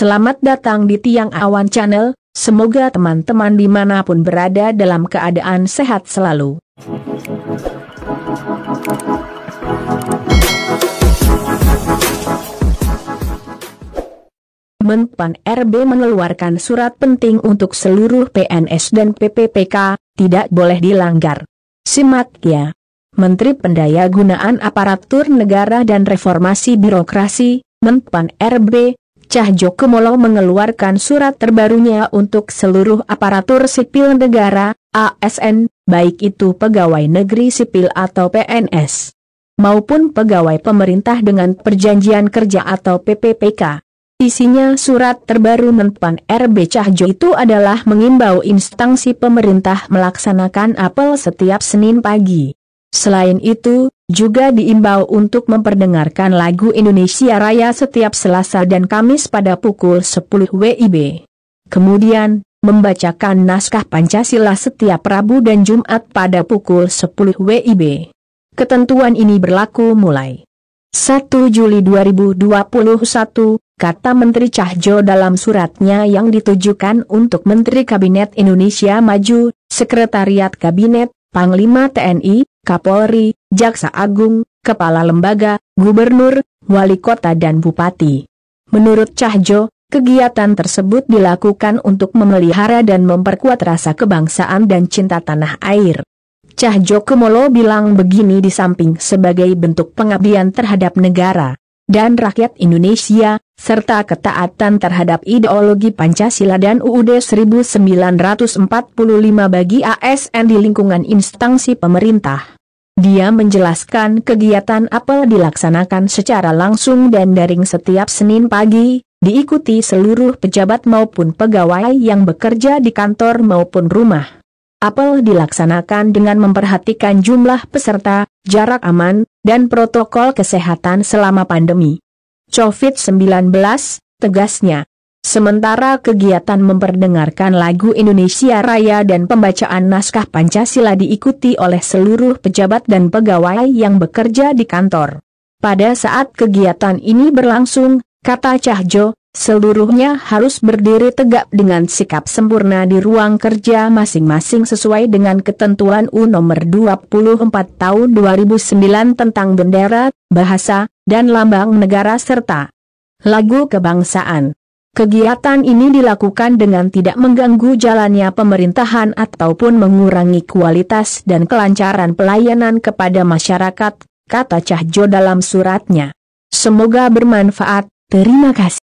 Selamat datang di Tiang Awan Channel, semoga teman-teman dimanapun berada dalam keadaan sehat selalu. Menpan RB mengeluarkan surat penting untuk seluruh PNS dan PPPK, tidak boleh dilanggar. Simak ya. Menteri Pendayagunaan Aparatur Negara dan Reformasi Birokrasi, Menpan RB, Cah Joko mengeluarkan surat terbarunya untuk seluruh aparatur sipil negara, ASN, baik itu pegawai negeri sipil atau PNS, maupun pegawai pemerintah dengan perjanjian kerja atau PPPK. Isinya surat terbaru Menpan RB Cahjo itu adalah mengimbau instansi pemerintah melaksanakan apel setiap Senin pagi. Selain itu, juga diimbau untuk memperdengarkan lagu Indonesia Raya setiap Selasa dan Kamis pada pukul 10 WIB. Kemudian, membacakan naskah Pancasila setiap Rabu dan Jumat pada pukul 10 WIB. Ketentuan ini berlaku mulai 1 Juli 2021, kata Menteri Cahjo dalam suratnya yang ditujukan untuk Menteri Kabinet Indonesia Maju, Sekretariat Kabinet, Panglima TNI, Kapolri, Jaksa Agung, Kepala Lembaga, Gubernur, Wali Kota dan Bupati. Menurut Cahjo, kegiatan tersebut dilakukan untuk memelihara dan memperkuat rasa kebangsaan dan cinta tanah air. Cahjo Kemolo bilang begini di samping sebagai bentuk pengabdian terhadap negara dan rakyat Indonesia, serta ketaatan terhadap ideologi Pancasila dan UUD 1945 bagi ASN di lingkungan instansi pemerintah. Dia menjelaskan kegiatan apel dilaksanakan secara langsung dan daring setiap Senin pagi, diikuti seluruh pejabat maupun pegawai yang bekerja di kantor maupun rumah. Apel dilaksanakan dengan memperhatikan jumlah peserta, jarak aman, dan protokol kesehatan selama pandemi. COVID-19, tegasnya. Sementara kegiatan memperdengarkan lagu Indonesia Raya dan pembacaan naskah Pancasila diikuti oleh seluruh pejabat dan pegawai yang bekerja di kantor. Pada saat kegiatan ini berlangsung, kata Cahjo, seluruhnya harus berdiri tegak dengan sikap sempurna di ruang kerja masing-masing sesuai dengan ketentuan U nomor 24 tahun 2009 tentang bendera, bahasa, dan lambang negara serta lagu kebangsaan. Kegiatan ini dilakukan dengan tidak mengganggu jalannya pemerintahan ataupun mengurangi kualitas dan kelancaran pelayanan kepada masyarakat, kata Cahjo dalam suratnya. Semoga bermanfaat, terima kasih.